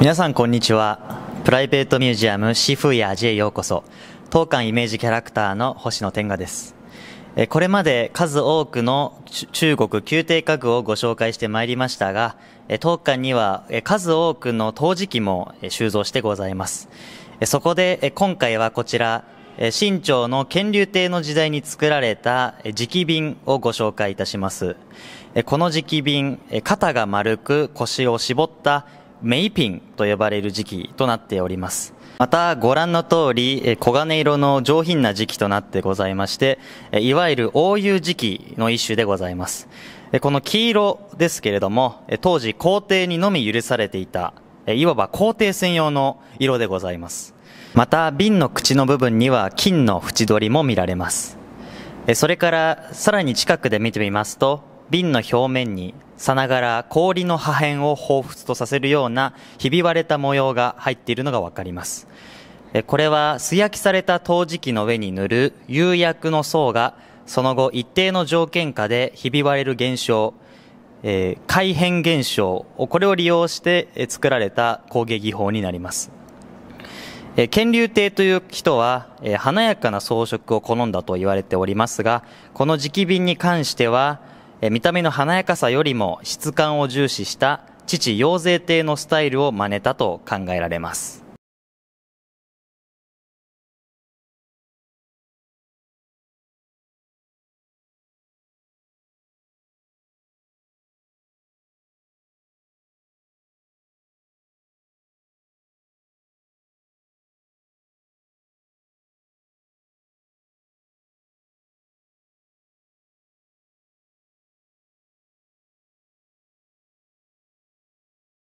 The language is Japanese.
皆さんこんにちはプライベートミュージアムシフーヤージへようこそ当館イメージキャラクターの星野天賀ですこれまで数多くの中国宮廷家具をご紹介してまいりましたが当館には数多くの陶磁器も収蔵してございますそこで今回はこちら清朝の乾隆帝の時代に作られた磁器瓶をご紹介いたします。この磁器瓶、肩が丸く腰を絞ったメイピンと呼ばれる時期となっております。またご覧の通り、黄金色の上品な時期となってございまして、いわゆるゆう時期の一種でございます。この黄色ですけれども、当時皇帝にのみ許されていた、いわば皇帝専用の色でございます。また瓶の口の部分には金の縁取りも見られます。それからさらに近くで見てみますと、瓶の表面にさながら氷の破片を彷彿とさせるようなひび割れた模様が入っているのがわかります。これは素焼きされた陶磁器の上に塗る釉薬の層がその後一定の条件下でひび割れる現象、えー、改変現象、これを利用して作られた工芸技法になります。えー、剣流という人は、え華やかな装飾を好んだと言われておりますが、この直瓶に関しては、見た目の華やかさよりも質感を重視した父養生亭のスタイルを真似たと考えられます。